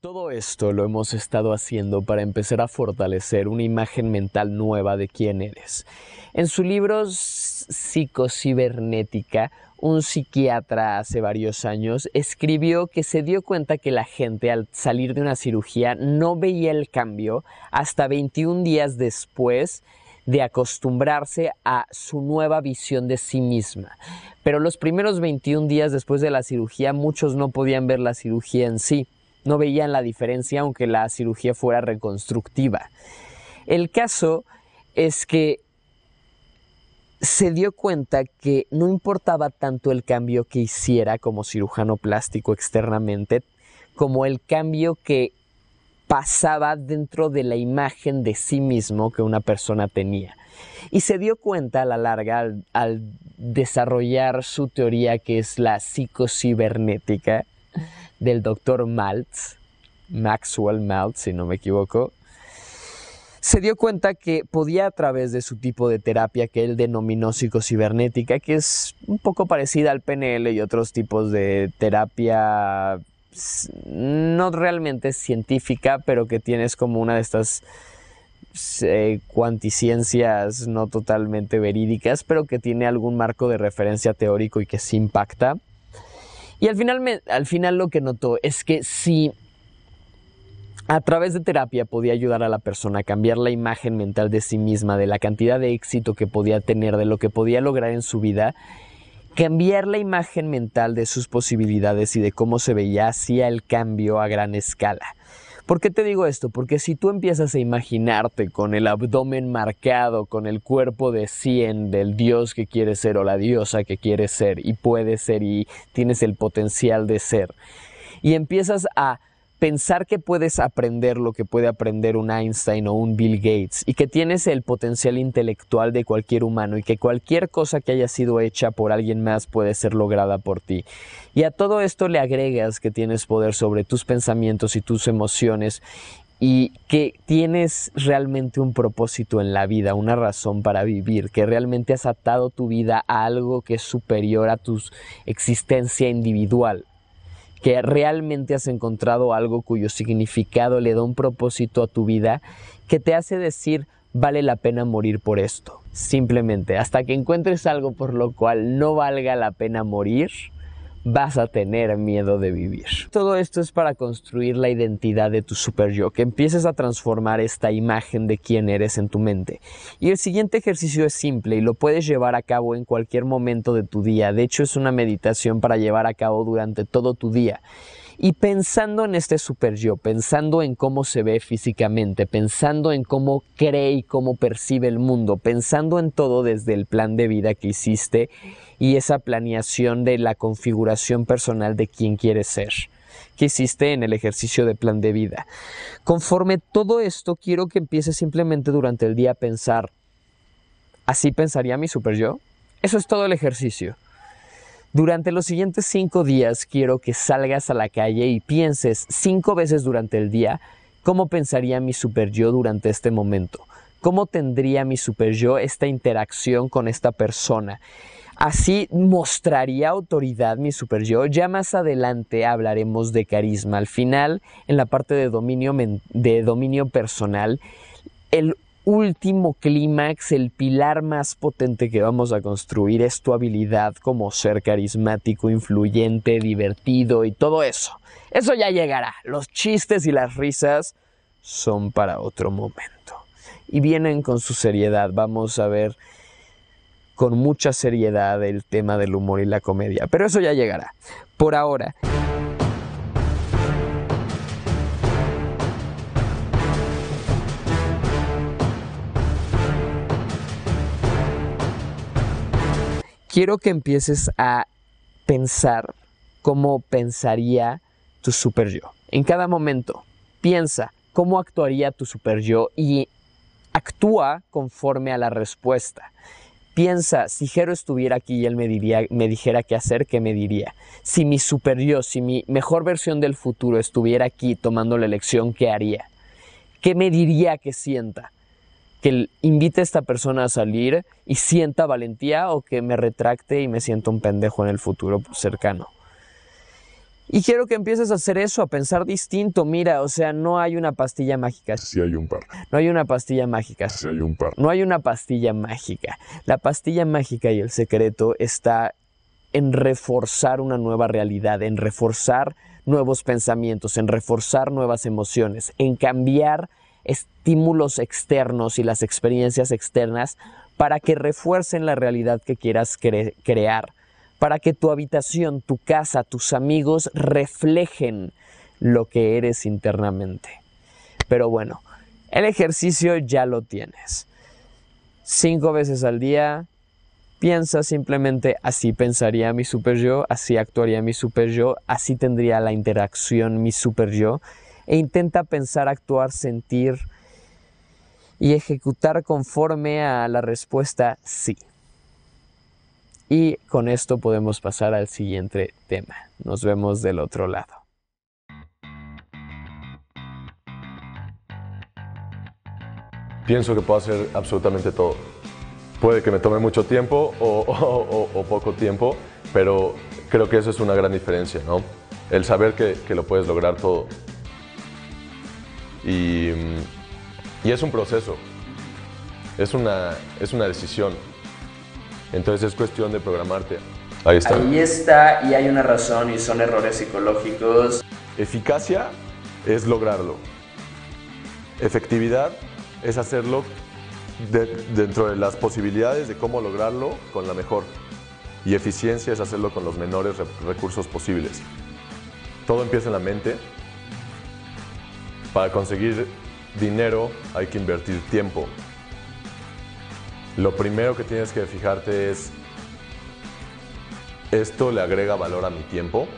Todo esto lo hemos estado haciendo para empezar a fortalecer una imagen mental nueva de quién eres. En su libro Psicocibernética, un psiquiatra hace varios años escribió que se dio cuenta que la gente al salir de una cirugía no veía el cambio hasta 21 días después de acostumbrarse a su nueva visión de sí misma. Pero los primeros 21 días después de la cirugía muchos no podían ver la cirugía en sí no veían la diferencia aunque la cirugía fuera reconstructiva. El caso es que se dio cuenta que no importaba tanto el cambio que hiciera como cirujano plástico externamente, como el cambio que pasaba dentro de la imagen de sí mismo que una persona tenía. Y se dio cuenta a la larga al, desarrollar su teoría que es la psicocibernética, del doctor Maltz, Maxwell Maltz, si no me equivoco, se dio cuenta que podía a través de su tipo de terapia que él denominó psicocibernética, que es un poco parecida al PNL y otros tipos de terapia no realmente científica, pero que tienes como una de estas eh, cuanticiencias no totalmente verídicas, pero que tiene algún marco de referencia teórico y que sí impacta y al final, al final lo que notó es que si a través de terapia podía ayudar a la persona a cambiar la imagen mental de sí misma, de la cantidad de éxito que podía tener, de lo que podía lograr en su vida, cambiar la imagen mental de sus posibilidades y de cómo se veía hacía el cambio a gran escala. ¿Por qué te digo esto? Porque si tú empiezas a imaginarte con el abdomen marcado, con el cuerpo de 100 del dios que quieres ser o la diosa que quieres ser y puedes ser y tienes el potencial de ser, y empiezas a pensar que puedes aprender lo que puede aprender un Einstein o un Bill Gates y que tienes el potencial intelectual de cualquier humano y que cualquier cosa que haya sido hecha por alguien más puede ser lograda por ti. Y a todo esto le agregas que tienes poder sobre tus pensamientos y tus emociones y que tienes realmente un propósito en la vida, una razón para vivir, que realmente has atado tu vida a algo que es superior a tu existencia individual que realmente has encontrado algo cuyo significado le da un propósito a tu vida que te hace decir vale la pena morir por esto. Simplemente, hasta que encuentres algo por lo cual no valga la pena morir, vas a tener miedo de vivir. Todo esto es para construir la identidad de tu super yo, que empieces a transformar esta imagen de quién eres en tu mente. Y el siguiente ejercicio es simple y lo puedes llevar a cabo en cualquier momento de tu día. De hecho, es una meditación para llevar a cabo durante todo tu día. Y pensando en este super yo, pensando en cómo se ve físicamente, pensando en cómo cree y cómo percibe el mundo, pensando en todo desde el plan de vida que hiciste y esa planeación de la configuración personal de quién quieres ser que hiciste en el ejercicio de plan de vida. Conforme todo esto, quiero que empieces simplemente durante el día a pensar, ¿así pensaría mi super yo? Eso es todo el ejercicio. Durante los siguientes cinco días quiero que salgas a la calle y pienses cinco veces durante el día cómo pensaría mi super yo durante este momento, cómo tendría mi super yo esta interacción con esta persona. Así mostraría autoridad mi super yo. Ya más adelante hablaremos de carisma. Al final, en la parte de dominio, de dominio personal, el último clímax, el pilar más potente que vamos a construir es tu habilidad como ser carismático, influyente, divertido y todo eso. Eso ya llegará. Los chistes y las risas son para otro momento. Y vienen con su seriedad. Vamos a ver con mucha seriedad el tema del humor y la comedia. Pero eso ya llegará. Por ahora. quiero que empieces a pensar cómo pensaría tu super yo. En cada momento, piensa cómo actuaría tu super yo y actúa conforme a la respuesta. Piensa, si Jero estuviera aquí y él me, me dijera qué hacer, ¿qué me diría? Si mi super yo, si mi mejor versión del futuro estuviera aquí tomando la elección, ¿qué haría? ¿Qué me diría que sienta? que invite a esta persona a salir y sienta valentía o que me retracte y me sienta un pendejo en el futuro cercano. Y quiero que empieces a hacer eso, a pensar distinto. Mira, o sea, no hay una pastilla mágica. Sí hay un par. No hay una pastilla mágica. Sí hay un par. No hay una pastilla mágica. La pastilla mágica y el secreto está en reforzar una nueva realidad, en reforzar nuevos pensamientos, en reforzar nuevas emociones, en cambiar estímulos externos y las experiencias externas para que refuercen la realidad que quieras crear, para que tu habitación, tu casa, tus amigos reflejen lo que eres internamente. Pero bueno, el ejercicio ya lo tienes. Cinco veces al día, piensa simplemente así pensaría mi super yo, así actuaría mi super yo, así tendría la interacción mi super yo e intenta pensar, actuar, sentir y ejecutar conforme a la respuesta sí. Y con esto podemos pasar al siguiente tema. Nos vemos del otro lado. Pienso que puedo hacer absolutamente todo. Puede que me tome mucho tiempo o, poco tiempo, pero creo que eso es una gran diferencia, ¿no? El saber que lo puedes lograr todo. Mm, y, es un proceso, es una, decisión. Entonces es cuestión de programarte. Ahí está. Ahí está y hay una razón y son errores psicológicos. Eficacia es lograrlo. Efectividad es hacerlo dentro de las posibilidades de cómo lograrlo con la mejor. Y eficiencia es hacerlo con los menores recursos posibles. Todo empieza en la mente para conseguir dinero hay que invertir tiempo. Lo primero que tienes que fijarte es, ¿esto le agrega valor a mi tiempo?